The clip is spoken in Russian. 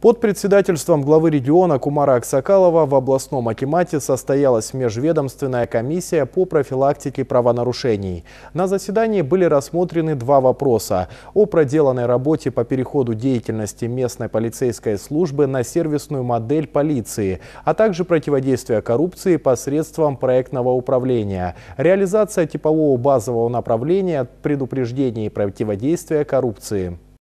Под председательством главы региона Кумара Аксакалова в областном Акимате состоялась межведомственная комиссия по профилактике правонарушений. На заседании были рассмотрены два вопроса – о проделанной работе по переходу деятельности местной полицейской службы на сервисную модель полиции, а также противодействие коррупции посредством проектного управления, реализация типового базового направления предупреждения и противодействия коррупции.